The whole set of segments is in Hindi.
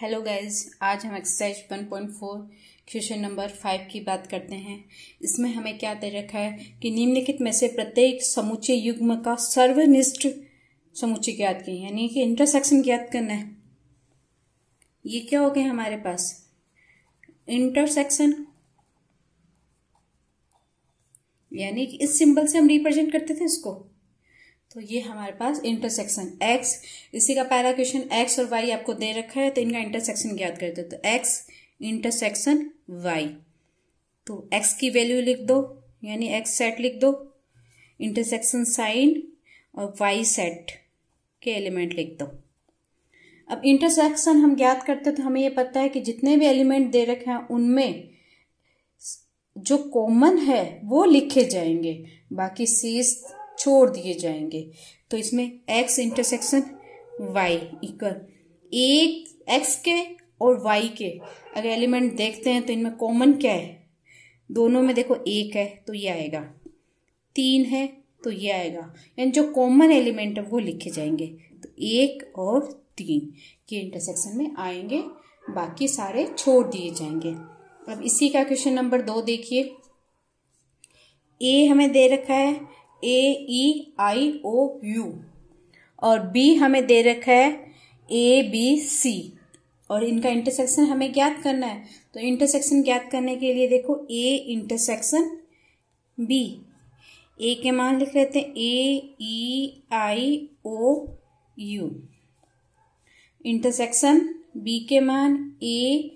हेलो गाइज आज हम एक्सरसाइज 1.4 क्वेश्चन नंबर फाइव की बात करते हैं इसमें हमें क्या दे रखा है कि निम्नलिखित में से प्रत्येक समुचे युग्म का सर्वनिष्ठ समूचे ज्ञात की यानी कि इंटरसेक्शन ज्ञात करना है ये क्या हो गया हमारे पास इंटरसेक्शन यानी कि इस सिंबल से हम रिप्रेजेंट करते थे इसको तो ये हमारे पास इंटरसेक्शन एक्स इसी का पहला क्वेश्चन एक्स और वाई आपको दे रखा है तो इनका इंटरसेक्शन ज्ञात करते तो एक्स इंटरसेक्शन वाई तो एक्स की वैल्यू लिख दो यानी एक्स सेट लिख दो इंटरसेक्शन साइन और वाई सेट के एलिमेंट लिख दो अब इंटरसेक्शन हम ज्ञात करते तो हमें ये पता है कि जितने भी एलिमेंट दे रखे हैं उनमें जो कॉमन है वो लिखे जाएंगे बाकी सीज छोड़ दिए जाएंगे तो इसमें एक्स इंटरसेक्शन वाई इक्वल एक एक्स के और वाई के अगर एलिमेंट देखते हैं तो इनमें कॉमन क्या है दोनों में देखो एक है तो ये आएगा तीन है तो ये आएगा यानी जो कॉमन एलिमेंट है वो लिखे जाएंगे तो एक और तीन के इंटरसेक्शन में आएंगे बाकी सारे छोड़ दिए जाएंगे अब इसी का क्वेश्चन नंबर दो देखिए ए हमें दे रखा है ए ई आई ओ यू और बी हमें दे रखा है ए बी सी और इनका इंटरसेक्शन हमें ज्ञात करना है तो इंटरसेक्शन ज्ञात करने के लिए देखो ए इंटरसेक्शन बी ए के मान लिख लेते हैं A E I O U intersection B के मान ए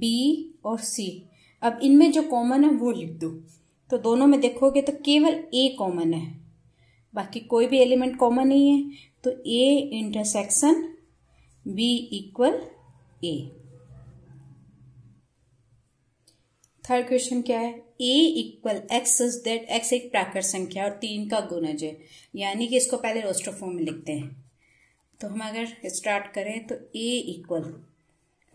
बी और सी अब इनमें जो कॉमन है वो लिख दो तो दोनों में देखोगे तो केवल ए कॉमन है बाकी कोई भी एलिमेंट कॉमन नहीं है तो A intersection B equal A third question क्या है A equal X is that X एक प्राकृत संख्या और तीन का गुणज है यानी कि इसको पहले रोस्टर फॉर्म में लिखते हैं तो हम अगर स्टार्ट करें तो ए इक्वल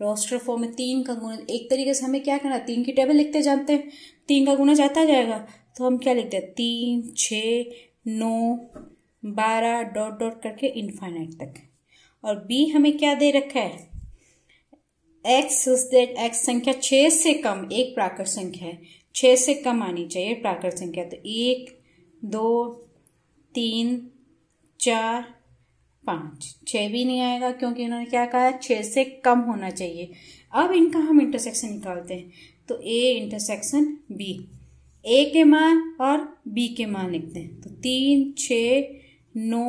रोस्टर फॉर्म में तीन का गुणा एक तरीके से हमें क्या करना तीन की टेबल लिखते जानते हैं तीन का गुना जाता जाएगा तो हम क्या लिखते हैं तीन छ नौ बारह डॉट डॉट करके इनफाइनाइट तक और बी हमें क्या दे रखा है एक्स डेट एक्स संख्या छ से कम एक प्राकृत संख्या है छ से कम आनी चाहिए प्राकृत संख्या तो एक दो तीन चार पांच छह भी नहीं आएगा क्योंकि इन्होंने क्या कहा छह से कम होना चाहिए अब इनका हम इंटरसेक्शन निकालते हैं तो ए इंटरसेक्शन बी ए के मान और बी के मान लिखते हैं तो तीन छ नौ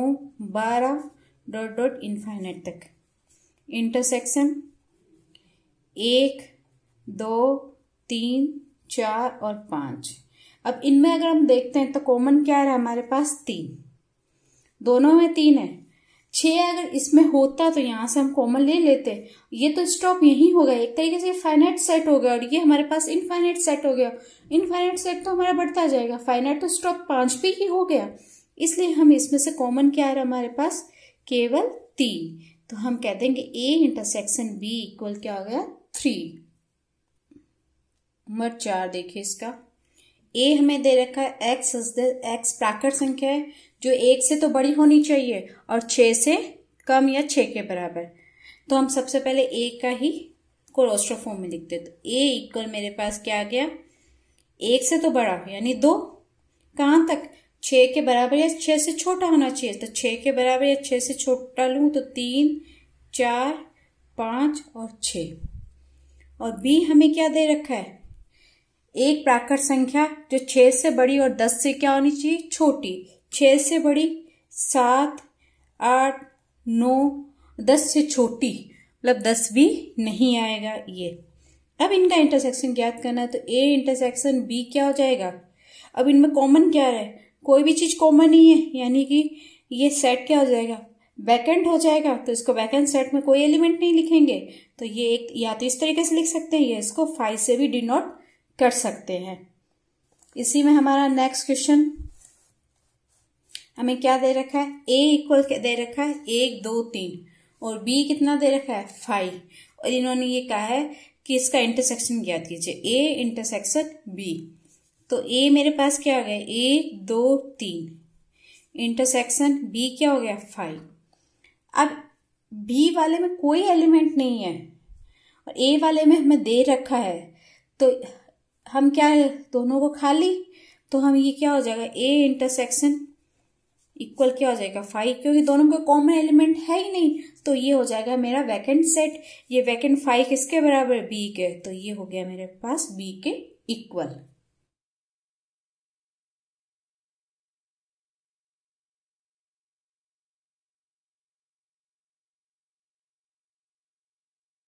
बारह डॉट डॉट इन्फाइनेट तक इंटरसेक्शन एक दो तीन चार और पांच अब इनमें अगर हम देखते हैं तो कॉमन क्या है हमारे पास तीन दोनों में तीन है छः अगर इसमें होता तो यहाँ से हम कॉमन ले लेते ये तो स्टॉप यहीं हो गया एक तरीके से फाइनाइट सेट हो गया और ये हमारे पास इनफाइनाइट सेट हो गया इनफाइनाइट सेट तो हमारा बढ़ता जाएगा फाइनाइट तो स्टॉप पाँच पे ही हो गया इसलिए हम इसमें से कॉमन क्या है हमारे पास केवल तीन तो हम कह देंगे ए इंटरसेक्शन बी इक्वल क्या हो गया थ्री नंबर चार देखिए इसका ए हमें दे रखा है एक्स एक्स प्राकृत संख्या है जो एक से तो बड़ी होनी चाहिए और छ से कम या छ के बराबर तो हम सबसे पहले ए का ही को में लिखते तो ए इक्वल मेरे पास क्या आ गया एक से तो बड़ा यानी दो कहां तक छ के बराबर या छह से छोटा होना चाहिए तो छ के बराबर या छह से छोटा लू तो तीन चार पांच और छ और बी हमें क्या दे रखा है एक प्राकृत संख्या जो छह से बड़ी और दस से क्या होनी चाहिए छोटी छः से बड़ी सात आठ नौ दस से छोटी मतलब दस भी नहीं आएगा ये अब इनका इंटरसेक्शन ज्ञात करना है तो ए इंटरसेक्शन बी क्या हो जाएगा अब इनमें कॉमन क्या है कोई भी चीज़ कॉमन नहीं है यानी कि ये सेट क्या हो जाएगा वैकेंट हो जाएगा तो इसको वैकेंट सेट में कोई एलिमेंट नहीं लिखेंगे तो ये एक या तो इस तरीके से लिख सकते हैं या इसको फाइव से भी डिनोट कर सकते हैं इसी में हमारा नेक्स्ट क्वेश्चन हमें क्या दे रखा है ए इक्वल दे रखा है एक दो तीन और बी कितना दे रखा है फाइव और इन्होंने ये कहा है कि इसका इंटरसेक्शन ज्ञात कीजिए ए इंटरसेक्शन बी तो ए मेरे पास क्या हो गया एक दो तीन इंटरसेक्शन बी क्या हो गया फाइव अब बी वाले में कोई एलिमेंट नहीं है और ए वाले में हमें दे रखा है तो हम क्या है दोनों को खाली तो हम ये क्या हो जाएगा ए इंटरसेक्शन इक्वल क्या हो जाएगा फाइव क्योंकि दोनों का कॉमन एलिमेंट है ही नहीं तो ये हो जाएगा मेरा वैकेंट सेट ये वैकेंट फाइव किसके बराबर बी के तो ये हो गया मेरे पास बी के इक्वल